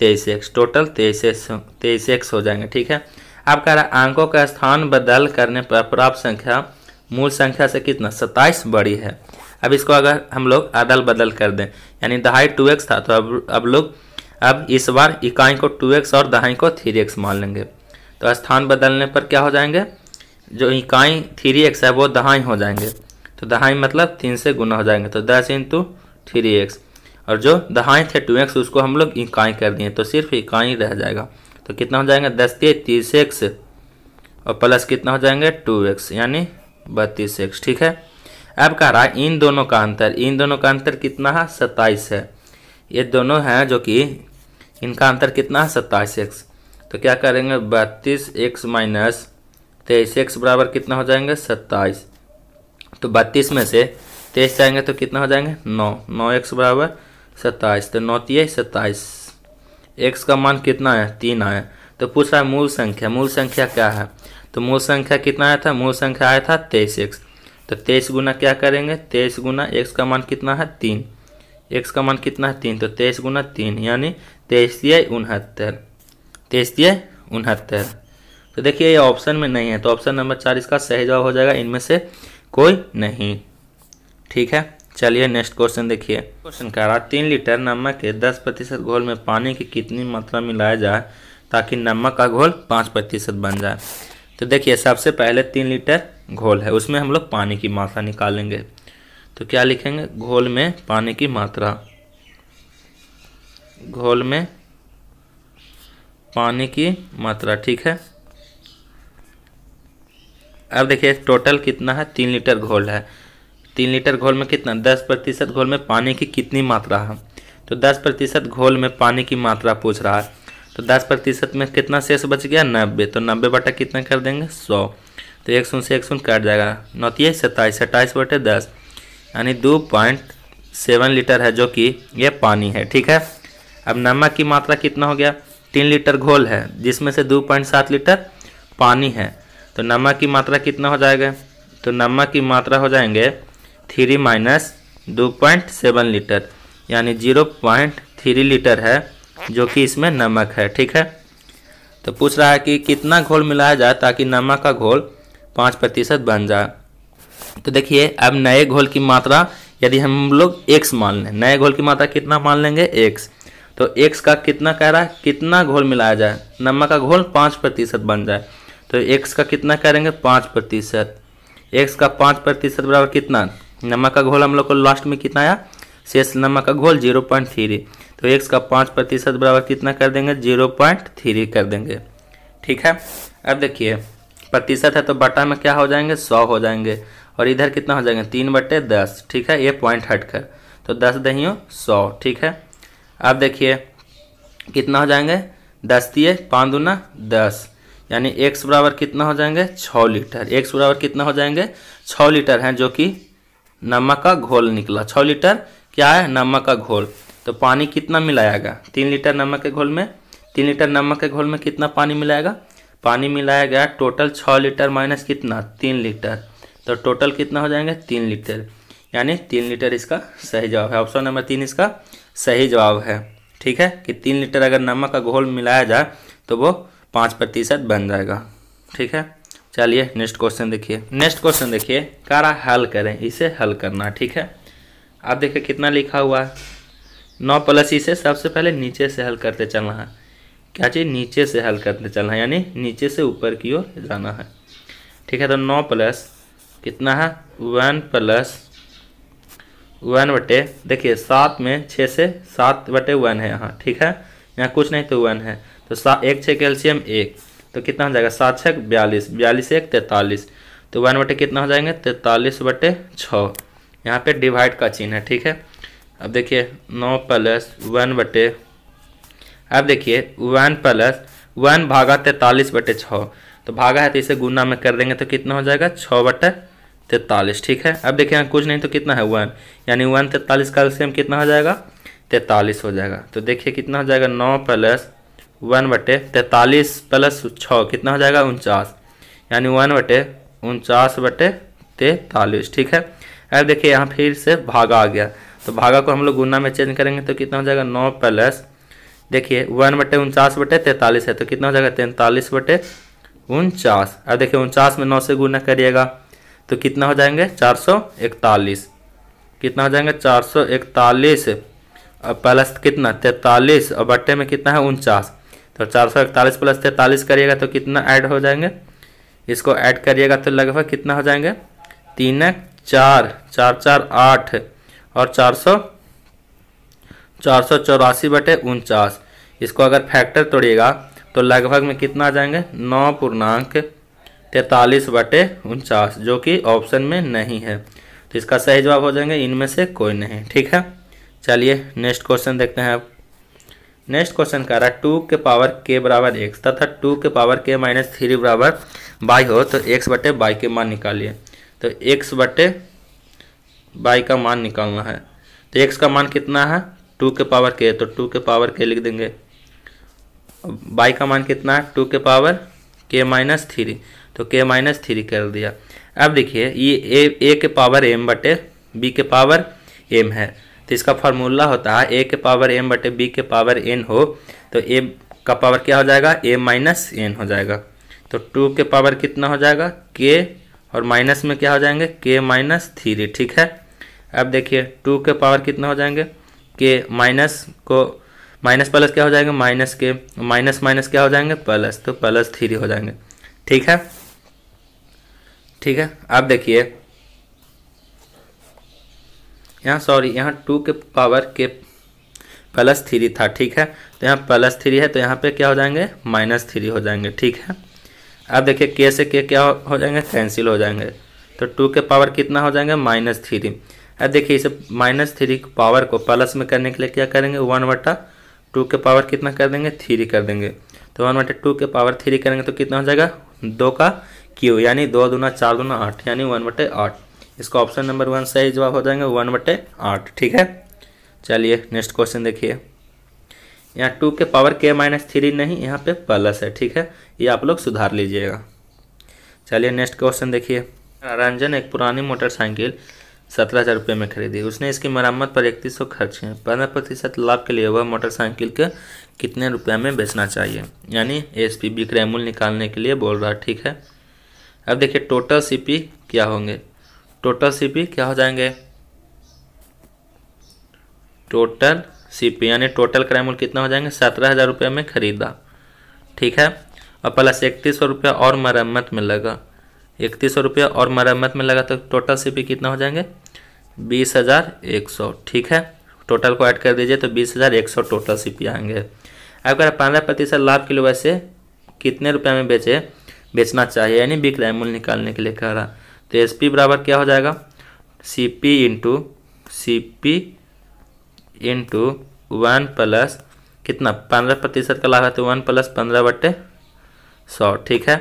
तेईस एक्स टोटल तेईस एक्स तेईस एक्स हो जाएंगे ठीक है आप कह रहा है अंकों का स्थान बदल करने पर प्राप्त संख्या मूल संख्या से कितना सत्ताईस बड़ी है अब इसको अगर हम लोग अदल बदल कर दें यानी दहाई टू एक्स था तो अब अब लोग अब इस बार इकाई को टू एक्स और दहाई को थ्री एक्स मान लेंगे तो स्थान बदलने पर क्या हो जाएंगे जो इकाई थ्री एक्स है वो दहाई हो जाएंगे तो दहाई मतलब तीन से गुना हो जाएंगे तो दस इंटू थ्री एक्स और जो दहाई थे टू एक्स उसको हम लोग इकाई कर दिए तो सिर्फ इकाई रह जाएगा तो कितना हो जाएगा दस के तीस एक्स और प्लस कितना हो जाएंगे टू एक्स यानी बत्तीस एक्स ठीक है अब कह रहा है इन दोनों का अंतर इन दोनों का अंतर कितना है सत्ताईस है ये दोनों हैं जो कि इनका अंतर कितना है सत्ताईस एक्स तो क्या करेंगे बत्तीस एक्स माइनस तेईस एक्स बराबर कितना हो जाएंगे सत्ताईस तो बत्तीस में से तेईस जाएंगे तो कितना हो जाएंगे नौ नौ एक्स बराबर सत्ताईस तो नौतीय सत्ताईस एक्स का मान कितना है तीन आया तो पूछा है मूल संख्या मूल संख्या क्या है तो मूल संख्या कितना आया था मूल संख्या आया था तेईस एक्स तो तेईस गुना क्या करेंगे तेईस गुना एक्स का मान कितना है तीन एक्स का मान कितना है तीन तो तेईस गुना तीन यानी तेईस दिए उनहत्तर तेईस दिए उनहत्तर तो देखिए ये ऑप्शन में नहीं है तो ऑप्शन नंबर चार इसका सही जवाब हो जाएगा इनमें से कोई नहीं ठीक है चलिए नेक्स्ट क्वेश्चन देखिए क्वेश्चन कह रहा तीन लीटर नमक के दस प्रतिशत घोल में पानी की कितनी मात्रा मिलाया जाए ताकि नमक का घोल पाँच प्रतिशत बन जाए तो देखिए सबसे पहले तीन लीटर घोल है उसमें हम लोग पानी की मात्रा निकालेंगे तो क्या लिखेंगे घोल में पानी की मात्रा घोल में पानी की मात्रा ठीक है अब देखिए टोटल कितना है तीन लीटर घोल है तीन लीटर घोल में कितना दस प्रतिशत घोल में पानी की कितनी मात्रा है तो दस प्रतिशत घोल में पानी की मात्रा पूछ रहा है तो दस प्रतिशत में कितना शेष बच गया नब्बे तो नब्बे बटा कितना कर देंगे सौ तो एक शून्य से एक शून्य कट जाएगा नौतीय सत्ताईस सत्ताईस बटे दस यानी दो पॉइंट सेवन लीटर है जो कि यह पानी है ठीक है अब नमक की मात्रा कितना हो गया तीन लीटर घोल है जिसमें से दो पॉइंट सात लीटर पानी है तो नमक की मात्रा कितना हो जाएगा तो नमक की मात्रा हो जाएंगे थ्री माइनस दो पॉइंट सेवन लीटर यानी जीरो पॉइंट थ्री लीटर है जो कि इसमें नमक है ठीक है तो पूछ रहा है कि कितना घोल मिलाया जाए ताकि नमक का घोल पाँच प्रतिशत बन जाए तो देखिए अब नए घोल की मात्रा यदि हम लोग एक्स मान लें नए घोल की मात्रा कितना मान लेंगे एक्स तो एक्स का कितना कह रहा है कितना घोल मिलाया जाए नमक का घोल पाँच प्रतिशत बन जाए तो एक्स का कितना करेंगे पाँच प्रतिशत एक्स का पाँच प्रतिशत बराबर कितना नमक का घोल हम लोग को लास्ट में कितना आया शेष नमक का घोल जीरो पॉइंट थ्री तो एक्स का पाँच प्रतिशत बराबर कितना कर देंगे जीरो पॉइंट थ्री कर देंगे ठीक है अब देखिए प्रतिशत है तो बटा में क्या हो जाएंगे सौ हो जाएंगे और इधर कितना हो जाएंगे तीन बटे दस ठीक है ये पॉइंट हट कर तो दस दहियों सौ ठीक है अब देखिए कितना हो जाएंगे दस दिए पाँच दूना दस यानी एक्स बराबर कितना हो जाएंगे छः लीटर एक्स बराबर कितना हो जाएंगे छः लीटर हैं जो कि नमक का घोल निकला छः लीटर क्या है नमक का घोल तो पानी कितना मिलाएगा तीन लीटर नमक के घोल में तीन लीटर नमक के घोल में कितना पानी मिलाएगा पानी मिलाया गया टोटल छः लीटर माइनस कितना तीन लीटर तो टोटल कितना हो जाएंगे तीन लीटर यानी तीन लीटर इसका सही जवाब है ऑप्शन नंबर तीन इसका सही जवाब है ठीक है कि तीन लीटर अगर नमक का घोल मिलाया जाए तो वो पाँच प्रतिशत बन जाएगा ठीक है चलिए नेक्स्ट क्वेश्चन देखिए नेक्स्ट क्वेश्चन देखिए कारा हल करें इसे हल करना ठीक है आप देखिए कितना लिखा हुआ है नौ प्लस इसे सबसे पहले नीचे से हल करते चलना है क्या चाहिए नीचे से हल करते चलना है यानी नीचे से ऊपर की ओर जाना है ठीक है तो नौ प्लस कितना है वन प्लस वन बटे देखिए सात में छः से सात बटे वन है यहाँ ठीक है यहाँ कुछ नहीं तो वन है तो सा एक छः कैल्शियम एक तो कितना हो जाएगा सात छः बयालीस बयालीस एक तैंतालीस तो वन बटे कितना हो जाएंगे तैंतालीस बटे छः यहाँ पे डिवाइड का चिन्ह है ठीक है अब देखिए नौ प्लस वन बटे अब देखिए वन प्लस वन भागा तैंतालीस बटे छः तो भागा है तो इसे गुना में कर देंगे तो कितना हो जाएगा छः बटे तैंतालीस ठीक है अब देखिए यहाँ कुछ नहीं तो कितना है वन यानी वन तैंतालीस का सेम कितना हो जाएगा तैंतालीस हो जाएगा तो देखिए कितना हो जाएगा नौ प्लस वन बटे तैंतालीस प्लस छः कितना हो जाएगा उनचास यानी वन बटे उनचास बटे तैंतालीस ठीक है अब देखिए यहाँ फिर से भागा आ गया तो भागा को हम लोग गुना में चेंज करेंगे तो कितना हो जाएगा नौ प्लस देखिए वन बटे उनचास बटे तैंतालीस है तो कितना हो जाएगा तैंतालीस बटे उनचास अब देखिए उनचास में नौ से गुना करिएगा तो कितना हो जाएंगे चार सौ इकतालीस कितना हो जाएंगे चार सौ इकतालीस प्लस कितना तैंतालीस और बटे में कितना है उनचास तो चार सौ इकतालीस प्लस तैंतालीस करिएगा तो कितना ऐड हो जाएंगे इसको ऐड करिएगा तो लगभग कितना हो जाएंगे तीन चार चार चार आठ और चार सौ चार सौ चौरासी बटे उनचास इसको अगर फैक्टर तोड़िएगा तो लगभग में कितना आ जाएंगे नौ पूर्णांक तैतालीस बटे उनचास जो कि ऑप्शन में नहीं है तो इसका सही जवाब हो जाएंगे इनमें से कोई नहीं ठीक है चलिए नेक्स्ट क्वेश्चन देखते हैं आप नेक्स्ट क्वेश्चन कह रहा है टू के पावर के बराबर एक्स तथा टू के पावर के माइनस थ्री बराबर बाई हो तो एक्स बटे बाई के मान निकालिए तो एक्स बटे बाई का मान निकालना है तो एक्स का मान कितना है टू के पावर के तो टू के पावर के लिख देंगे बाई का मान कितना है टू के पावर के माइनस थ्री तो के माइनस थ्री कर दिया अब देखिए ये ए ए के पावर एम बटे बी के पावर एम है तो इसका फॉर्मूला होता है ए के पावर एम बटे बी के पावर एन हो तो ए का पावर क्या हो जाएगा ए माइनस एन हो जाएगा तो टू के पावर कितना हो जाएगा के और माइनस में क्या हो जाएंगे के माइनस थ्री ठीक है अब देखिए टू के पावर कितना हो जाएंगे के माइनस को माइनस प्लस क्या हो जाएंगे माइनस के माइनस माइनस क्या हो जाएंगे प्लस तो प्लस थ्री हो जाएंगे ठीक है ठीक है अब देखिए यहाँ सॉरी यहाँ टू के पावर के प्लस थ्री था ठीक है तो यहाँ प्लस थ्री है तो यहाँ पे क्या हो जाएंगे माइनस थ्री हो जाएंगे ठीक है अब देखिए के से के क्या हो जाएंगे कैंसिल हो जाएंगे तो टू के पावर कितना हो जाएंगे माइनस थ्री अब देखिए इसे माइनस थ्री पावर को प्लस में करने के लिए क्या करेंगे वन वटा टू के पावर कितना कर देंगे थ्री कर देंगे तो वन वटा टू के पावर थ्री करेंगे तो कितना हो जाएगा दो का क्यू यानी दो दूना चार दूना आठ यानी वन वटे आठ इसका ऑप्शन नंबर वन सही जवाब हो जाएंगे वन बटे आठ ठीक है चलिए नेक्स्ट क्वेश्चन देखिए यहाँ टू के पावर के माइनस थ्री नहीं यहाँ पे प्लस है ठीक है ये आप लोग सुधार लीजिएगा चलिए नेक्स्ट क्वेश्चन देखिए रंजन एक पुरानी मोटरसाइकिल सत्रह हज़ार रुपये में खरीदी उसने इसकी मरम्मत पर इकतीस सौ खर्च किए पंद्रह प्रतिशत लाभ के लिए वह मोटरसाइकिल के कितने रुपये में बेचना चाहिए यानी एस पी बी मूल्य निकालने के लिए बोल रहा है ठीक है अब देखिए टोटल सी पी क्या होंगे टोटल सीपी क्या हो जाएंगे टोटल सीपी यानी टोटल क्राइम कितना हो जाएंगे सत्रह हज़ार रुपये में खरीदा ठीक है और प्लस इकतीस सौ रुपया और मरम्मत में लगा इकतीस सौ रुपया और मरम्मत में लगा तो टोटल सीपी कितना हो जाएंगे बीस हज़ार एक सौ ठीक है टोटल को ऐड कर दीजिए तो बीस हज़ार एक सौ टोटल सीपी आएंगे अगर पंद्रह प्रतिशत लाभ किलो वैसे कितने रुपये में बेचे बेचना चाहिए यानी विक्रय मूल्य निकालने के लिए कह रहा तो एस पी बराबर क्या हो जाएगा C P into C P into one plus कितना पंद्रह प्रतिशत का लागत है वन प्लस पंद्रह बटे सौ ठीक है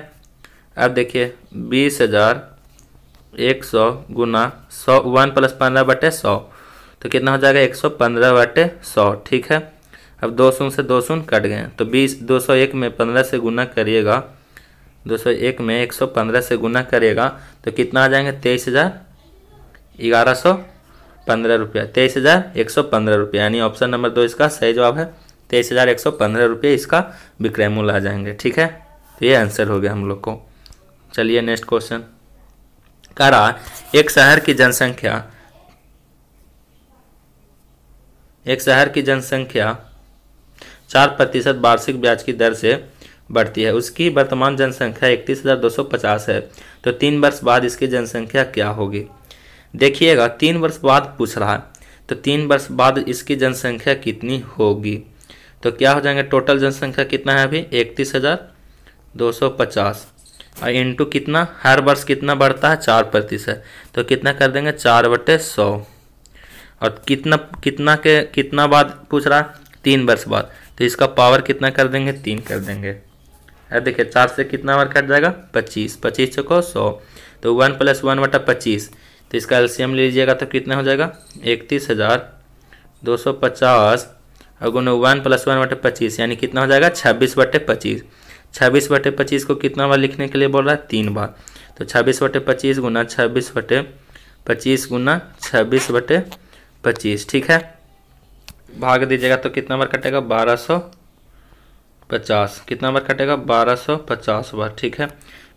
अब देखिए बीस हज़ार एक सौ गुना सौ वन प्लस पंद्रह बटे सौ तो कितना हो जाएगा एक सौ पंद्रह बटे सौ ठीक है अब दो सून से दो सून कट गए तो बीस दो सौ एक में पंद्रह से गुना करिएगा 201 में 115 से गुना करेगा तो कितना आ जाएंगे तेईस हज़ार ग्यारह सौ पंद्रह रुपया तेईस हज़ार एक सौ पंद्रह रुपया यानी ऑप्शन नंबर दो इसका सही जवाब है तेईस हज़ार एक सौ पंद्रह रुपये इसका विक्रय मूल्य आ जाएंगे ठीक है तो ये आंसर हो गया हम लोग को चलिए नेक्स्ट क्वेश्चन कह रहा एक शहर की जनसंख्या एक शहर की जनसंख्या चार प्रतिशत वार्षिक ब्याज की दर से बढ़ती है उसकी वर्तमान जनसंख्या इकतीस हज़ार दो सौ पचास है तो तीन वर्ष बाद इसकी जनसंख्या क्या होगी देखिएगा तीन वर्ष बाद पूछ रहा है तो तीन वर्ष बाद इसकी जनसंख्या कितनी होगी तो क्या हो जाएंगे टोटल जनसंख्या कितना है अभी इकतीस हज़ार दो सौ पचास और इंटू कितना हर वर्ष कितना बढ़ता है चार प्रतिशत तो कितना कर देंगे चार बटे सौ और कितना कितना के कितना बाद पूछ रहा है तीन वर्ष बाद तो इसका पावर कितना कर देंगे तीन कर देंगे अब देखिए चार से कितना बार कट जाएगा पच्चीस पच्चीस चौको सौ तो वन प्लस वन बटा पच्चीस तो इसका एल्सियम ले लीजिएगा तो कितना हो जाएगा इकतीस हज़ार दो सौ पचास और गुण वन प्लस वन बटे पच्चीस यानी कितना हो जाएगा छब्बीस बटे पच्चीस छब्बीस बटे पच्चीस को कितना बार लिखने के लिए बोल रहा है तीन बार तो छब्बीस बटे पच्चीस गुना छब्बीस बटे पच्चीस गुना छब्बीस बटे पच्चीस ठीक है भाग दीजिएगा तो कितना बार कटेगा बारह सौ पचास कितना बार कटेगा बारह सौ पचास बार ठीक है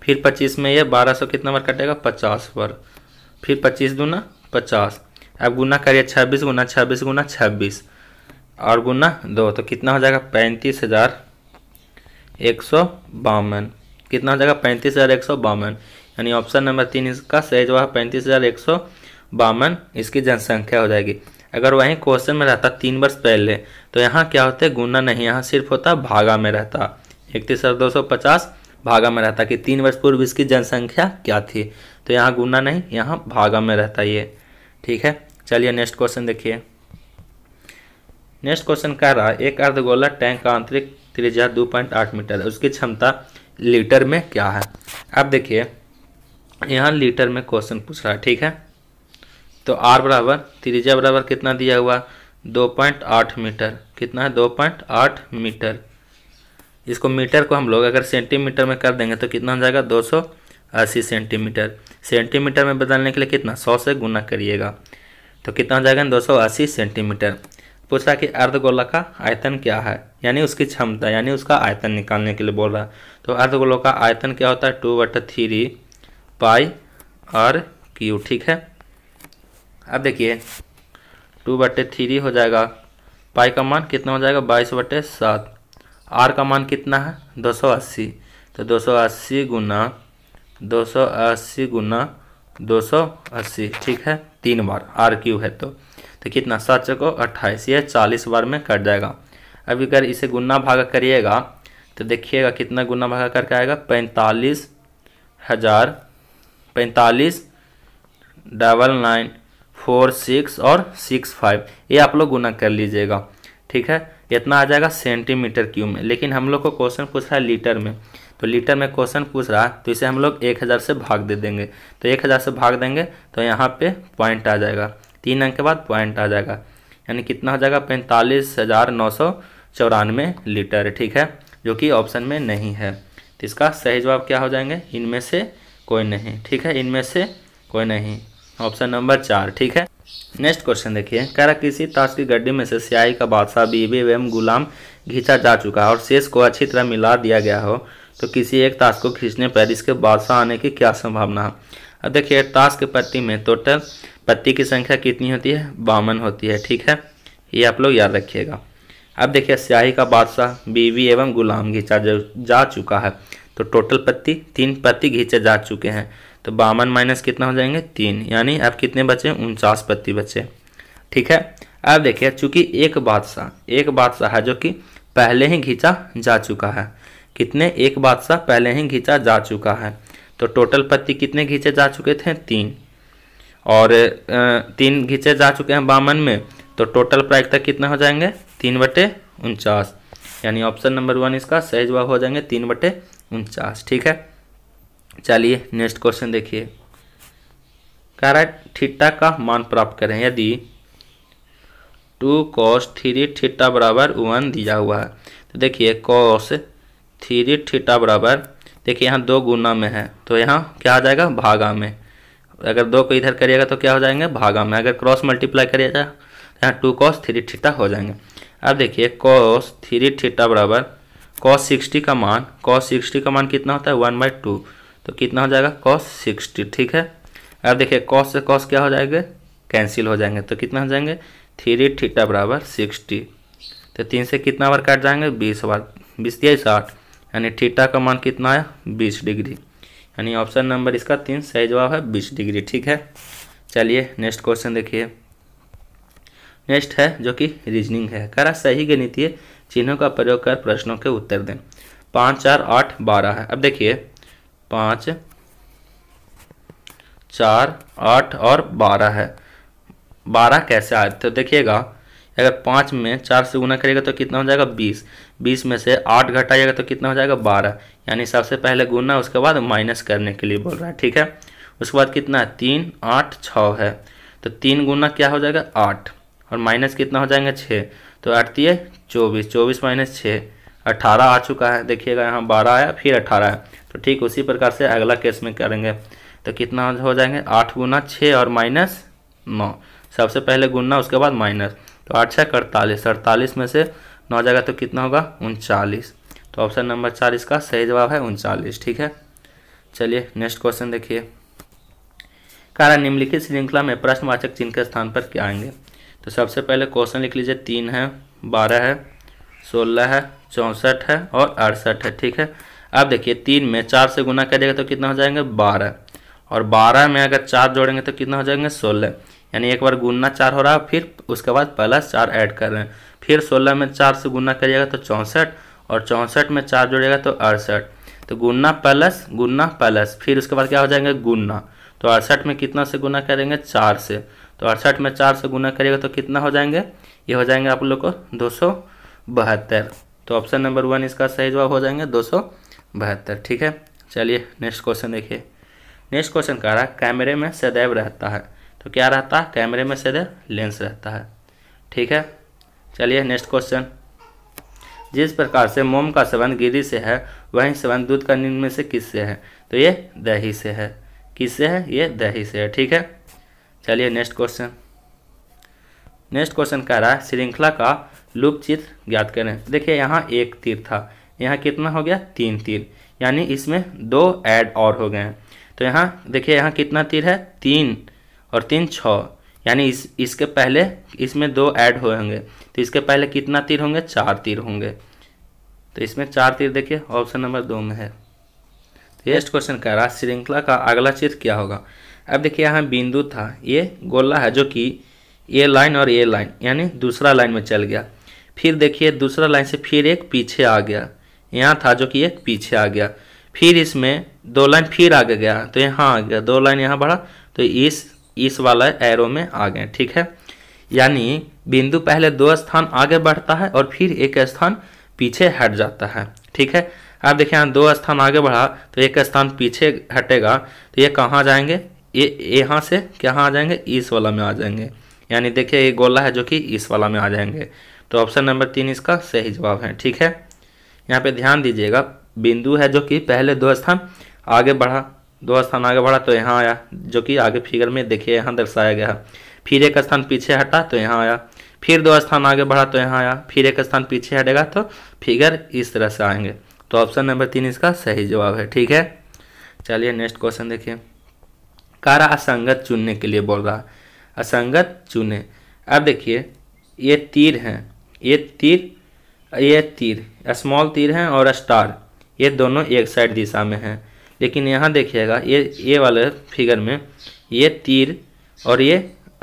फिर पच्चीस में ये बारह सौ कितना बार कटेगा पचास बार फिर पच्चीस दूना पचास अब गुना करिए छब्बीस गुना छब्बीस गुना छब्बीस और गुना दो तो कितना हो जाएगा पैंतीस हज़ार एक सौ बावन कितना हो जाएगा पैंतीस हज़ार एक सौ बावन यानी ऑप्शन नंबर तीन इसका सही जवाब पैंतीस हज़ार एक सौ बावन इसकी जनसंख्या हो जाएगी अगर वहीं क्वेश्चन में रहता तीन वर्ष पहले तो यहाँ क्या होते गुना नहीं यहाँ सिर्फ होता भागा में रहता इकतीस हजार दो सौ पचास भागा में रहता कि तीन वर्ष पूर्व इसकी जनसंख्या क्या थी तो यहाँ गुना नहीं यहाँ भागा में रहता ये ठीक है चलिए नेक्स्ट क्वेश्चन देखिए नेक्स्ट क्वेश्चन कह रहा है एक अर्धगोला टैंक का आंतरिक त्रिज्या दो पॉइंट आठ मीटर है उसकी क्षमता लीटर में क्या है अब देखिए यहाँ लीटर में क्वेश्चन पूछ रहा है ठीक है तो आर बराबर त्रिजा बराबर कितना दिया हुआ दो पॉइंट आठ मीटर कितना है दो पॉइंट आठ मीटर इसको मीटर को हम लोग अगर सेंटीमीटर में कर देंगे तो कितना हो जाएगा दो सौ अस्सी सेंटीमीटर सेंटीमीटर में बदलने के लिए कितना सौ से गुना करिएगा तो कितना हो जाएगा दो सौ अस्सी सेंटीमीटर पूछ रहा कि अर्धगोला का आयतन क्या है यानी उसकी क्षमता यानी उसका आयतन निकालने के लिए बोल रहा है तो अर्धगोला का आयतन क्या होता है टू बट थ्री पाई आर क्यू ठीक है अब देखिए टू बटे थ्री हो जाएगा पाई का मान कितना हो जाएगा बाईस बटे सात आर का मान कितना है दो सौ अस्सी तो दो सौ अस्सी गुना दो सौ अस्सी गुना दो सौ अस्सी ठीक है तीन बार आर क्यू है तो तो कितना सात को अट्ठाईस ये चालीस बार में कट जाएगा अभी अगर इसे गुना भागा करिएगा तो देखिएगा कितना गुना भागा करके आएगा पैंतालीस हज़ार पैंतालीस डबल नाइन फोर सिक्स और सिक्स फाइव ये आप लोग गुना कर लीजिएगा ठीक है इतना आ जाएगा सेंटीमीटर क्यूब में लेकिन हम लोग को क्वेश्चन पूछ रहा है लीटर में तो लीटर में क्वेश्चन पूछ रहा है तो इसे हम लोग एक हज़ार से भाग दे देंगे तो एक हज़ार से भाग देंगे तो यहाँ पे पॉइंट आ जाएगा तीन अंक के बाद पॉइंट आ जाएगा यानी कितना हो जाएगा पैंतालीस हज़ार नौ सौ चौरानवे लीटर ठीक है जो कि ऑप्शन में नहीं है तो इसका सही जवाब क्या हो जाएंगे इनमें से कोई नहीं ठीक है इनमें से कोई नहीं ऑप्शन नंबर चार ठीक है नेक्स्ट क्वेश्चन देखिए कह रहा किसी ताश की गड्डी में से स्याही का बादशाह बीबी एवं गुलाम घींचा जा चुका है और शेष को अच्छी तरह मिला दिया गया हो तो किसी एक ताश को खींचने पर इसके बादशाह आने की क्या संभावना है अब देखिए ताश के पत्ती में टोटल पत्ती की संख्या कितनी होती है बावन होती है ठीक है ये आप लोग याद रखिएगा अब देखिए स्याही का बादशाह बीवी एवं गुलाम घींचा जा चुका है तो टोटल पत्ती तीन पत्ती घींचे जा चुके हैं तो बावन माइनस कितना हो जाएंगे तीन यानी अब कितने बचे उनचास पत्ती बचे ठीक है अब देखिए चूंकि एक बादशाह एक बादशाह है जो कि पहले ही घींचा जा चुका है कितने एक बादशाह पहले ही घींचा जा चुका है तो टोटल पत्ती कितने घींचे जा चुके थे तीन और तीन घींचे जा चुके हैं बामन में तो टोटल प्रायिकता कितना हो जाएंगे तीन बटे उनचास यानी ऑप्शन नंबर वन इसका सही जवाब हो जाएंगे तीन बटे उनचास ठीक है चलिए नेक्स्ट क्वेश्चन देखिए कह रहा है थीटा का मान प्राप्त करें यदि टू कॉस थ्री थीटा बराबर वन दिया हुआ है तो देखिए कॉस थ्री थीटा बराबर देखिए यहाँ दो गुना में है तो यहाँ क्या आ जाएगा भागा में अगर दो को इधर करिएगा तो क्या हो जाएंगे भागा में अगर क्रॉस मल्टीप्लाई करिएगा तो यहाँ टू कॉस थ्री थीटा हो जाएंगे अब देखिए कॉस थ्री थीटा बराबर कॉस सिक्सटी का मान कॉस सिक्सटी का मान कितना होता है वन बाई टू तो कितना हो जाएगा कॉस सिक्सटी ठीक है अब देखिए कॉस से कॉस क्या हो जाएंगे कैंसिल हो जाएंगे तो कितना हो जाएंगे थ्री थीटा बराबर सिक्सटी तो तीन से कितना बार काट जाएंगे बीस बार बीस दिया साठ यानी थीटा का मान कितना है बीस डिग्री यानी ऑप्शन नंबर इसका तीन सही जवाब है बीस डिग्री ठीक है चलिए नेक्स्ट क्वेश्चन देखिए नेक्स्ट है जो कि रीजनिंग है करा सही गणितीय चिन्हों का प्रयोग कर प्रश्नों के उत्तर दें पाँच चार आठ बारह है अब देखिए पाँच चार आठ और बारह है बारह कैसे आए तो देखिएगा अगर पाँच में चार से गुना करेगा तो कितना हो जाएगा बीस बीस में से आठ घटाइएगा तो कितना हो जाएगा बारह यानी सबसे पहले गुना उसके बाद माइनस करने के लिए बोल रहा है ठीक है उसके बाद कितना है तीन आठ छः है तो तीन गुना क्या हो जाएगा आठ और माइनस कितना हो जाएगा छः तो है चौबीस चौबीस माइनस छः अठारह आ चुका है देखिएगा यहाँ बारह आया फिर अट्ठारह है तो ठीक उसी प्रकार से अगला केस में करेंगे तो कितना हो जाएंगे आठ गुना छः और माइनस नौ सबसे पहले गुना उसके बाद माइनस तो आठ छः अड़तालीस अड़तालीस में से नौ जाएगा तो कितना होगा उनचालीस तो ऑप्शन नंबर चार इसका सही जवाब है उनचालीस ठीक है चलिए नेक्स्ट क्वेश्चन देखिए कारण निम्नलिखित श्रृंखला में प्रश्नवाचक चिन्ह के स्थान पर क्या आएंगे तो सबसे पहले क्वेश्चन लिख लीजिए तीन है बारह है सोलह है चौंसठ है और अड़सठ है ठीक है अब देखिए तीन में चार से गुना करिएगा तो कितना हो जाएंगे बारह और बारह में अगर चार जोड़ेंगे तो कितना हो जाएंगे सोलह यानी एक बार गुना चार हो रहा है फिर उसके बाद प्लस चार ऐड कर रहे हैं फिर सोलह में चार से गुना करिएगा तो चौंसठ और चौंसठ में चार जोड़ेगा तो अड़सठ तो गुना प्लस गुना प्लस फिर उसके बाद क्या हो जाएंगे गुना तो अड़सठ में कितना से गुना करेंगे चार से तो अड़सठ में चार से गुना करिएगा तो कितना हो जाएंगे ये हो जाएंगे आप लोग को दो तो ऑप्शन नंबर वन इसका सही जवाब हो जाएंगे दो बहत्तर ठीक है चलिए नेक्स्ट क्वेश्चन देखिए नेक्स्ट क्वेश्चन कह रहा है कैमरे में सदैव रहता है तो क्या रहता है कैमरे में सदैव लेंस रहता है ठीक है चलिए नेक्स्ट क्वेश्चन जिस प्रकार से मोम का संबंध गिरी से है वही संबंध दूध का निम्न से किससे है तो ये दही से है किससे है ये दही से है ठीक है चलिए नेक्स्ट क्वेश्चन नेक्स्ट क्वेश्चन कह रहा है श्रृंखला का लुप चित्र ज्ञात करें देखिए यहाँ एक तीर था यहाँ कितना हो गया तीन तीर यानी इसमें दो ऐड और हो गए हैं तो यहाँ देखिए यहाँ कितना तीर है तीन और तीन छः यानी इस इसके पहले इसमें दो ऐड हुए होंगे तो इसके पहले कितना तीर होंगे चार तीर होंगे तो इसमें चार तीर देखिए ऑप्शन नंबर दो में है नेक्स्ट क्वेश्चन कह रहा श्रृंखला का अगला चित्र क्या होगा अब देखिए यहाँ बिंदु था ये गोला है जो कि ए लाइन और ए लाइन यानी दूसरा लाइन में चल गया फिर देखिए दूसरा लाइन से फिर एक पीछे आ गया यहाँ था जो कि ये पीछे आ गया फिर इसमें दो लाइन फिर आगे गया तो यहाँ आ गया दो लाइन यहाँ बढ़ा तो इस इस वाला एरो में आ गए ठीक है यानी बिंदु पहले दो स्थान आगे बढ़ता है और फिर एक स्थान पीछे हट जाता है ठीक है आप देखिए यहाँ दो स्थान आगे बढ़ा तो एक स्थान पीछे हटेगा तो ये कहाँ जाएंगे ये यहाँ से कहाँ आ जाएंगे इस वाला में आ जाएंगे यानी देखिए ये गोला है जो कि इस वाला में आ जाएंगे तो ऑप्शन नंबर तीन इसका सही जवाब है ठीक है यहाँ पे ध्यान दीजिएगा बिंदु है जो कि पहले दो स्थान आगे बढ़ा दो स्थान आगे बढ़ा तो यहाँ आया जो कि आगे फिगर में देखिए यहाँ दर्शाया गया है फिर एक स्थान पीछे हटा तो यहाँ आया फिर दो स्थान आगे बढ़ा तो यहाँ आया फिर एक स्थान पीछे हटेगा तो फिगर इस तरह से आएंगे तो ऑप्शन नंबर तीन इसका सही जवाब है ठीक है चलिए नेक्स्ट क्वेश्चन देखिए कारा असंगत चुनने के लिए बोल रहा है असंगत चुने अब देखिए ये तीर हैं ये तीर ये तीर स्मॉल तीर हैं और स्टार ये दोनों एक साइड दिशा में हैं लेकिन यहाँ देखिएगा ये ये वाले फिगर में ये तीर और ये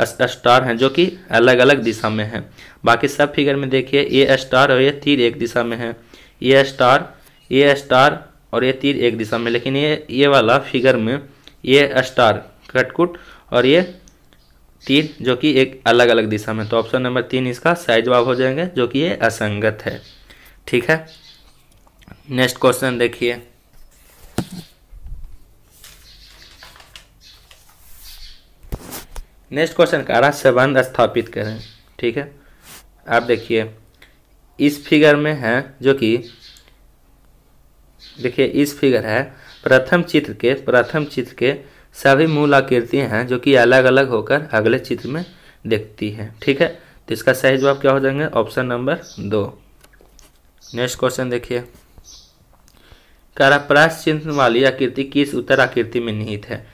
स्टार हैं जो कि अलग अलग दिशा में हैं बाकी सब फिगर में देखिए ये स्टार और ये तीर एक दिशा में है ये स्टार ये स्टार और ये तीर एक दिशा में लेकिन ये ये वाला फिगर में ये स्टार कटकुट और ये तीन जो कि एक अलग अलग दिशा में तो ऑप्शन नंबर तीन इसका सही जवाब हो जाएंगे जो कि ये असंगत है ठीक है नेक्स्ट क्वेश्चन देखिए नेक्स्ट क्वेश्चन का रहा संबंध स्थापित करें ठीक है आप देखिए इस फिगर में है जो कि देखिए इस फिगर है प्रथम चित्र के प्रथम चित्र के सभी मूल आकृतियाँ हैं जो कि अलग अलग होकर अगले चित्र में देखती है ठीक है तो इसका सही जवाब क्या हो जाएंगे ऑप्शन नंबर दो नेक्स्ट क्वेश्चन देखिए काराप्रास चिन्ह वाली आकृति किस उत्तर आकृति में निहित है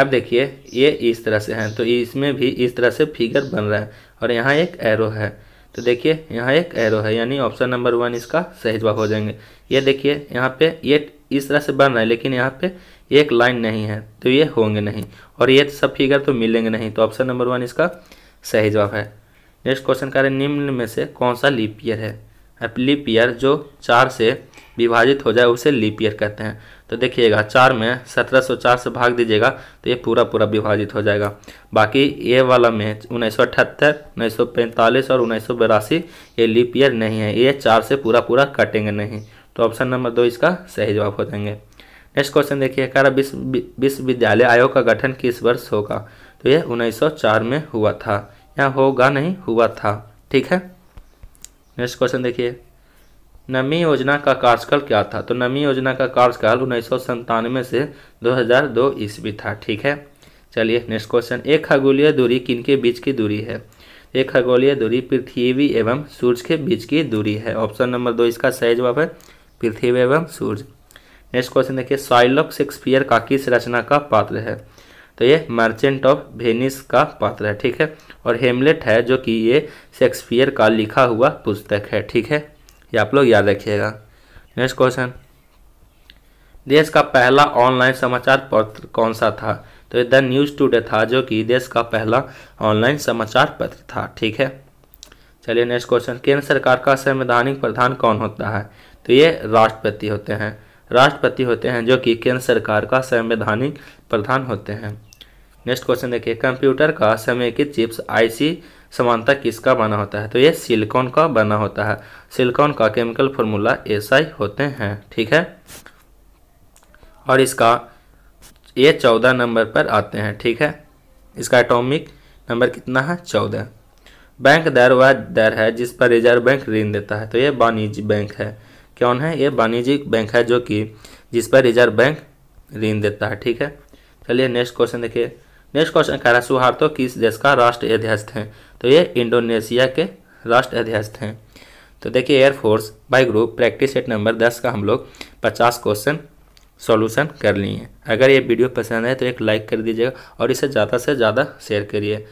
अब देखिए ये इस तरह से है तो इसमें भी इस तरह से फिगर बन रहा है और यहाँ एक एरो है तो देखिए यहाँ एक एरो है यानी ऑप्शन नंबर वन इसका सही जवाब हो जाएंगे ये देखिए यहाँ पे ये इस तरह से बन रहा है लेकिन यहाँ पे एक लाइन नहीं है तो ये होंगे नहीं और ये सब फिगर तो मिलेंगे नहीं तो ऑप्शन नंबर वन इसका सही जवाब है नेक्स्ट क्वेश्चन कह रहे निम्न में से कौन सा लीप ईयर है लीप ईयर जो चार से विभाजित हो जाए उसे लीप ईयर कहते हैं तो देखिएगा चार में सत्रह सौ चार से भाग दीजिएगा तो ये पूरा पूरा विभाजित हो जाएगा बाकी ये वाला में उन्नीस सौ अठहत्तर उन्नीस सौ पैंतालीस और उन्नीस सौ बिरासी ये लीप ईयर नहीं है ये चार से पूरा पूरा कटेंगे नहीं तो ऑप्शन नंबर दो इसका सही जवाब हो जाएंगे नेक्स्ट क्वेश्चन देखिए कह रहा विश्वविद्यालय आयोग का गठन किस वर्ष होगा तो यह 1904 में हुआ था या होगा नहीं हुआ था ठीक है नेक्स्ट क्वेश्चन देखिए नमी योजना का कार्यकाल क्या था तो नमी योजना का कार्यकाल उन्नीस से 2002 ईस्वी था ठीक है चलिए नेक्स्ट क्वेश्चन एक खगोलीय दूरी किनके बीच की दूरी है एक खगोलीय दूरी पृथ्वी एवं सूर्य के बीच की दूरी है ऑप्शन नंबर दो इसका सही जवाब है पृथ्वी एवं सूर्य नेक्स्ट क्वेश्चन देखिए साइलॉक शेक्सपियर का किस रचना का पात्र है तो ये मर्चेंट ऑफ वेनिस का पात्र है ठीक है और हेमलेट है जो कि ये शेक्सपियर का लिखा हुआ पुस्तक है ठीक है ये आप लोग याद रखिएगा नेक्स्ट क्वेश्चन देश का पहला ऑनलाइन समाचार पत्र कौन सा था तो ये द न्यूज़ टूडे था जो कि देश का पहला ऑनलाइन समाचार पत्र था ठीक है चलिए नेक्स्ट क्वेश्चन केंद्र सरकार का संवैधानिक प्रधान कौन होता है तो ये राष्ट्रपति होते हैं राष्ट्रपति होते हैं जो कि केंद्र सरकार का संवैधानिक प्रधान होते हैं नेक्स्ट क्वेश्चन देखिए कंप्यूटर का समेकित चिप्स आईसी समानता किसका बना होता है तो ये सिलिकॉन का बना होता है सिलिकॉन का केमिकल फॉर्मूला एस होते हैं ठीक है और इसका ये चौदह नंबर पर आते हैं ठीक है इसका एटॉमिक नंबर कितना है चौदह बैंक दर वह दर है जिस पर रिजर्व बैंक ऋण देता है तो ये वाणिज्य बैंक है कौन है ये वाणिज्यिक बैंक है जो कि जिस पर रिजर्व बैंक ऋण देता है ठीक है चलिए नेक्स्ट क्वेश्चन देखिए नेक्स्ट क्वेश्चन कह रहा है सुहार्तो किस देश का राष्ट्र अध्यक्ष हैं तो ये इंडोनेशिया के राष्ट्र अध्यक्ष हैं तो देखिए air force Y group practice set number दस का हम लोग पचास क्वेश्चन सॉल्यूशन कर लिए अगर ये वीडियो पसंद है तो एक लाइक कर दीजिएगा और इसे ज़्यादा से ज़्यादा शेयर करिए